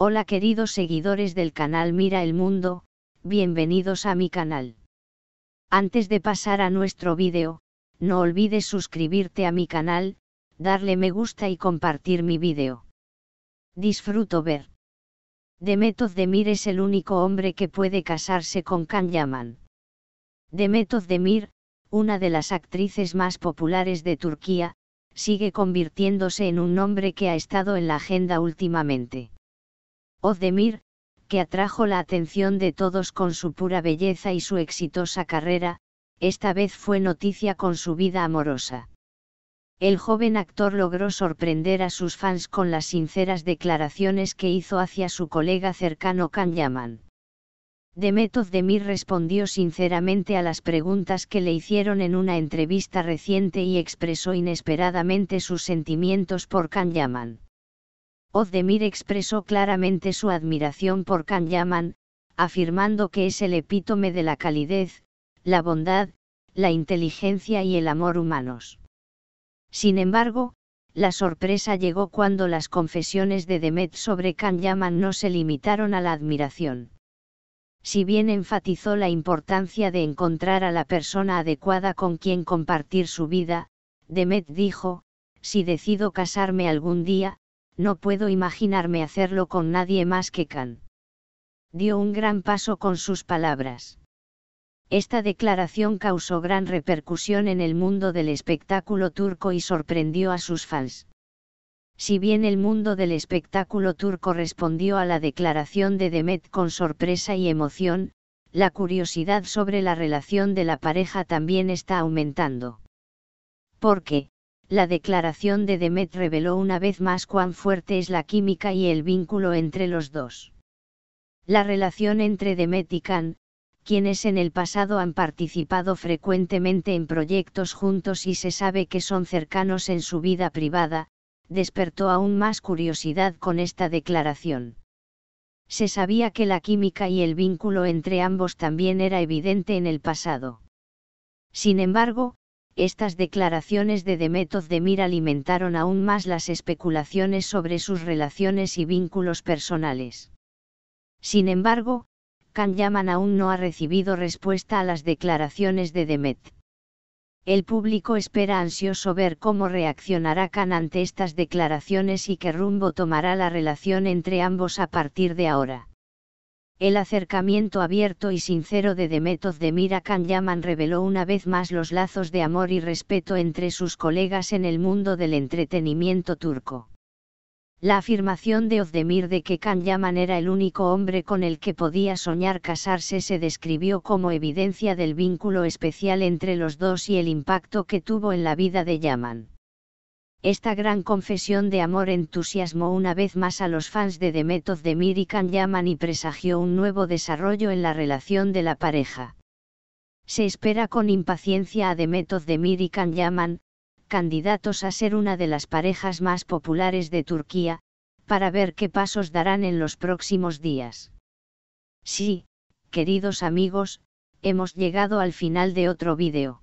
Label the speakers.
Speaker 1: Hola queridos seguidores del canal Mira el Mundo, bienvenidos a mi canal. Antes de pasar a nuestro vídeo, no olvides suscribirte a mi canal, darle me gusta y compartir mi vídeo. Disfruto ver. Demet Demir es el único hombre que puede casarse con Kan Yaman. Demet Demir, una de las actrices más populares de Turquía, sigue convirtiéndose en un nombre que ha estado en la agenda últimamente. Ozdemir, que atrajo la atención de todos con su pura belleza y su exitosa carrera, esta vez fue noticia con su vida amorosa. El joven actor logró sorprender a sus fans con las sinceras declaraciones que hizo hacia su colega cercano Kan Yaman. Demet Ozdemir respondió sinceramente a las preguntas que le hicieron en una entrevista reciente y expresó inesperadamente sus sentimientos por Kan Yaman. Ozdemir expresó claramente su admiración por Can Yaman, afirmando que es el epítome de la calidez, la bondad, la inteligencia y el amor humanos. Sin embargo, la sorpresa llegó cuando las confesiones de Demet sobre Kanyaman Yaman no se limitaron a la admiración. Si bien enfatizó la importancia de encontrar a la persona adecuada con quien compartir su vida, Demet dijo, si decido casarme algún día, no puedo imaginarme hacerlo con nadie más que Khan. Dio un gran paso con sus palabras. Esta declaración causó gran repercusión en el mundo del espectáculo turco y sorprendió a sus fans. Si bien el mundo del espectáculo turco respondió a la declaración de Demet con sorpresa y emoción, la curiosidad sobre la relación de la pareja también está aumentando. ¿Por qué? la declaración de Demet reveló una vez más cuán fuerte es la química y el vínculo entre los dos. La relación entre Demet y Khan, quienes en el pasado han participado frecuentemente en proyectos juntos y se sabe que son cercanos en su vida privada, despertó aún más curiosidad con esta declaración. Se sabía que la química y el vínculo entre ambos también era evidente en el pasado. Sin embargo, estas declaraciones de Demet de alimentaron aún más las especulaciones sobre sus relaciones y vínculos personales. Sin embargo, Kan Yaman aún no ha recibido respuesta a las declaraciones de Demet. El público espera ansioso ver cómo reaccionará Kan ante estas declaraciones y qué rumbo tomará la relación entre ambos a partir de ahora. El acercamiento abierto y sincero de Özdemir a Mirakan Yaman reveló una vez más los lazos de amor y respeto entre sus colegas en el mundo del entretenimiento turco. La afirmación de Ozdemir de que Kan Yaman era el único hombre con el que podía soñar casarse se describió como evidencia del vínculo especial entre los dos y el impacto que tuvo en la vida de Yaman. Esta gran confesión de amor entusiasmó una vez más a los fans de Demet Özdemir de Can Yaman y presagió un nuevo desarrollo en la relación de la pareja. Se espera con impaciencia a The Özdemir de Can Yaman, candidatos a ser una de las parejas más populares de Turquía, para ver qué pasos darán en los próximos días. Sí, queridos amigos, hemos llegado al final de otro vídeo.